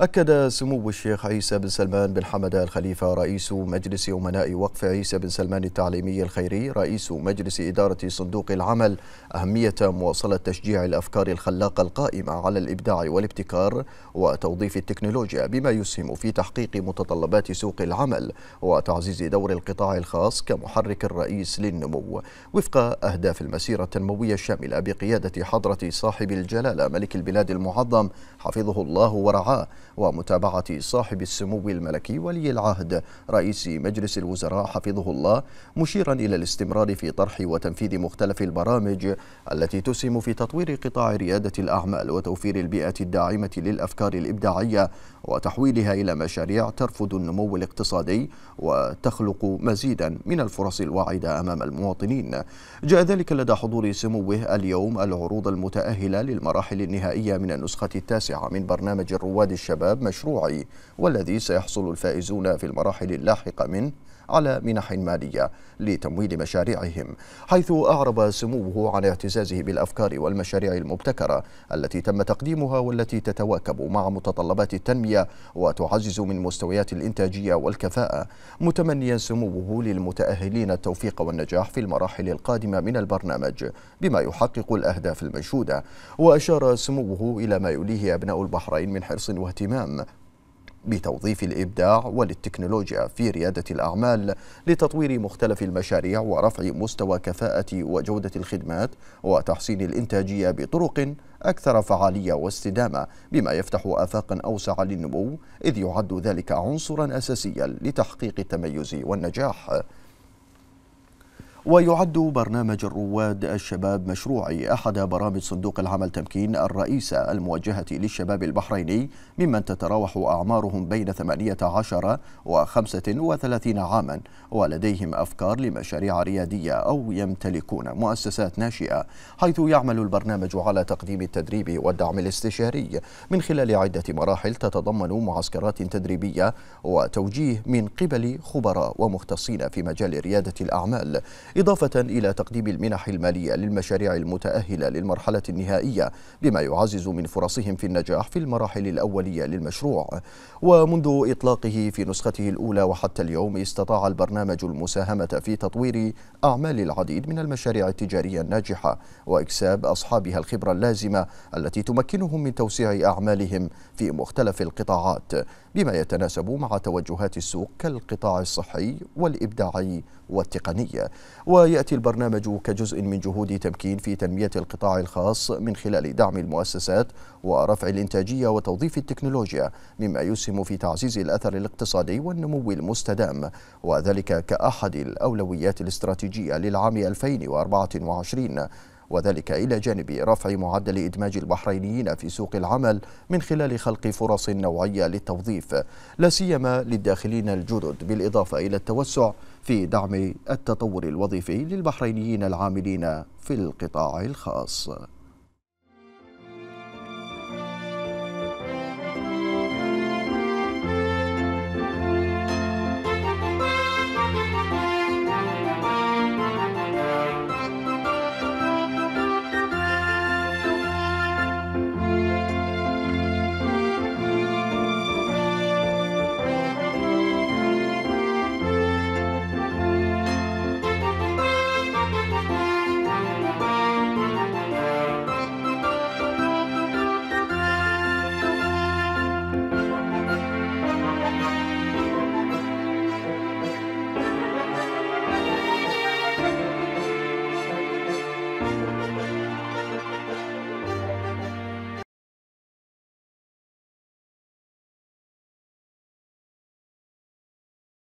أكد سمو الشيخ عيسى بن سلمان بن حمد الخليفة رئيس مجلس أمناء وقف عيسى بن سلمان التعليمي الخيري رئيس مجلس إدارة صندوق العمل أهمية مواصلة تشجيع الأفكار الخلاقة القائمة على الإبداع والابتكار وتوظيف التكنولوجيا بما يسهم في تحقيق متطلبات سوق العمل وتعزيز دور القطاع الخاص كمحرك الرئيس للنمو وفق أهداف المسيرة التنموية الشاملة بقيادة حضرة صاحب الجلالة ملك البلاد المعظم حفظه الله ورعاه ومتابعة صاحب السمو الملكي ولي العهد رئيس مجلس الوزراء حفظه الله مشيرا إلى الاستمرار في طرح وتنفيذ مختلف البرامج التي تسهم في تطوير قطاع ريادة الأعمال وتوفير البيئة الداعمة للأفكار الإبداعية وتحويلها إلى مشاريع ترفض النمو الاقتصادي وتخلق مزيدا من الفرص الواعدة أمام المواطنين جاء ذلك لدى حضور سموه اليوم العروض المتأهلة للمراحل النهائية من النسخة التاسعة من برنامج الرواد الشباب شباب مشروعي والذي سيحصل الفائزون في المراحل اللاحقة منه على منح مالية لتمويل مشاريعهم حيث أعرب سموه عن اعتزازه بالأفكار والمشاريع المبتكرة التي تم تقديمها والتي تتواكب مع متطلبات التنمية وتعزز من مستويات الإنتاجية والكفاءة متمنيا سموه للمتأهلين التوفيق والنجاح في المراحل القادمة من البرنامج بما يحقق الأهداف المنشودة وأشار سموه إلى ما يوليه أبناء البحرين من حرص واهتمام بتوظيف الإبداع والتكنولوجيا في ريادة الأعمال لتطوير مختلف المشاريع ورفع مستوى كفاءة وجودة الخدمات وتحسين الإنتاجية بطرق أكثر فعالية واستدامة بما يفتح آفاقا أوسع للنمو إذ يعد ذلك عنصرا أساسيا لتحقيق التميز والنجاح ويعد برنامج الرواد الشباب مشروعي أحد برامج صندوق العمل تمكين الرئيسة الموجهة للشباب البحريني ممن تتراوح أعمارهم بين 18 و 35 عاما ولديهم أفكار لمشاريع ريادية أو يمتلكون مؤسسات ناشئة حيث يعمل البرنامج على تقديم التدريب والدعم الاستشاري من خلال عدة مراحل تتضمن معسكرات تدريبية وتوجيه من قبل خبراء ومختصين في مجال ريادة الأعمال إضافة إلى تقديم المنح المالية للمشاريع المتأهلة للمرحلة النهائية بما يعزز من فرصهم في النجاح في المراحل الأولية للمشروع ومنذ إطلاقه في نسخته الأولى وحتى اليوم استطاع البرنامج المساهمة في تطوير أعمال العديد من المشاريع التجارية الناجحة وإكساب أصحابها الخبرة اللازمة التي تمكنهم من توسيع أعمالهم في مختلف القطاعات بما يتناسب مع توجهات السوق كالقطاع الصحي والإبداعي والتقني ويأتي البرنامج كجزء من جهود تمكين في تنمية القطاع الخاص من خلال دعم المؤسسات ورفع الإنتاجية وتوظيف التكنولوجيا مما يسهم في تعزيز الأثر الاقتصادي والنمو المستدام وذلك كأحد الأولويات الاستراتيجية للعام 2024 وذلك إلى جانب رفع معدل إدماج البحرينيين في سوق العمل من خلال خلق فرص نوعية للتوظيف لا سيما للداخلين الجدد بالإضافة إلى التوسع في دعم التطور الوظيفي للبحرينيين العاملين في القطاع الخاص